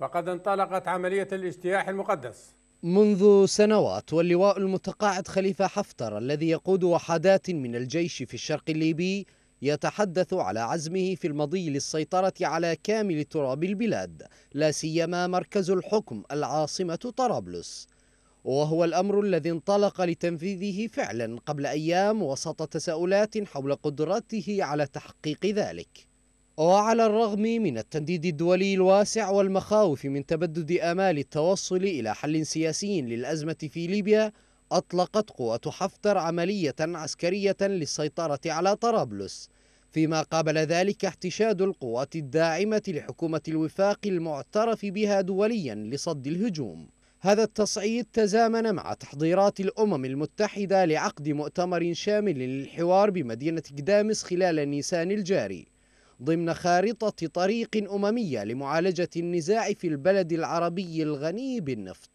فقد انطلقت عملية الاجتياح المقدس منذ سنوات واللواء المتقاعد خليفة حفتر الذي يقود وحدات من الجيش في الشرق الليبي يتحدث على عزمه في المضي للسيطرة على كامل تراب البلاد لا سيما مركز الحكم العاصمة طرابلس وهو الأمر الذي انطلق لتنفيذه فعلا قبل أيام وسط تساؤلات حول قدرته على تحقيق ذلك وعلى الرغم من التنديد الدولي الواسع والمخاوف من تبدد آمال التوصل إلى حل سياسي للأزمة في ليبيا أطلقت قوة حفتر عملية عسكرية للسيطرة على طرابلس فيما قابل ذلك احتشاد القوات الداعمة لحكومة الوفاق المعترف بها دوليا لصد الهجوم هذا التصعيد تزامن مع تحضيرات الأمم المتحدة لعقد مؤتمر شامل للحوار بمدينة قدامس خلال نيسان الجاري ضمن خارطة طريق أممية لمعالجة النزاع في البلد العربي الغني بالنفط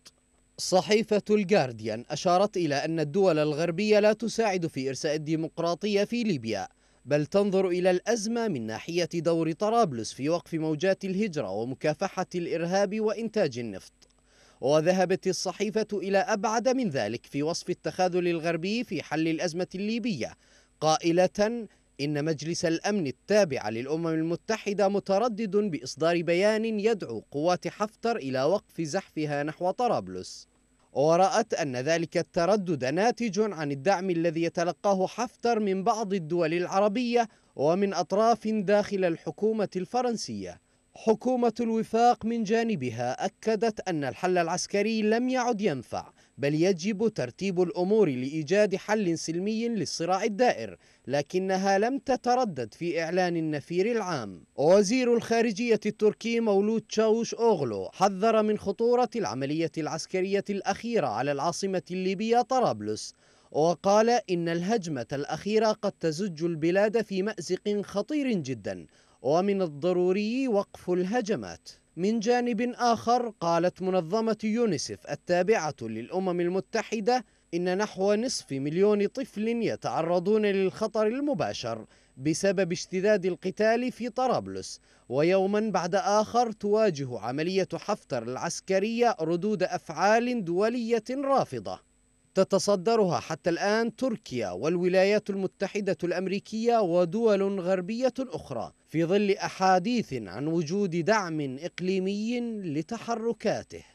صحيفة الجارديان أشارت إلى أن الدول الغربية لا تساعد في إرساء الديمقراطية في ليبيا بل تنظر إلى الأزمة من ناحية دور طرابلس في وقف موجات الهجرة ومكافحة الإرهاب وإنتاج النفط وذهبت الصحيفة إلى أبعد من ذلك في وصف التخاذل الغربي في حل الأزمة الليبية قائلة إن مجلس الأمن التابع للأمم المتحدة متردد بإصدار بيان يدعو قوات حفتر إلى وقف زحفها نحو طرابلس ورأت أن ذلك التردد ناتج عن الدعم الذي يتلقاه حفتر من بعض الدول العربية ومن أطراف داخل الحكومة الفرنسية حكومة الوفاق من جانبها أكدت أن الحل العسكري لم يعد ينفع بل يجب ترتيب الأمور لإيجاد حل سلمي للصراع الدائر لكنها لم تتردد في إعلان النفير العام وزير الخارجية التركي مولود تشاوش أوغلو حذر من خطورة العملية العسكرية الأخيرة على العاصمة الليبية طرابلس وقال إن الهجمة الأخيرة قد تزج البلاد في مأزق خطير جدا ومن الضروري وقف الهجمات من جانب آخر قالت منظمة يونيسف التابعة للأمم المتحدة إن نحو نصف مليون طفل يتعرضون للخطر المباشر بسبب اشتداد القتال في طرابلس ويوما بعد آخر تواجه عملية حفتر العسكرية ردود أفعال دولية رافضة تتصدرها حتى الآن تركيا والولايات المتحدة الأمريكية ودول غربية أخرى في ظل أحاديث عن وجود دعم إقليمي لتحركاته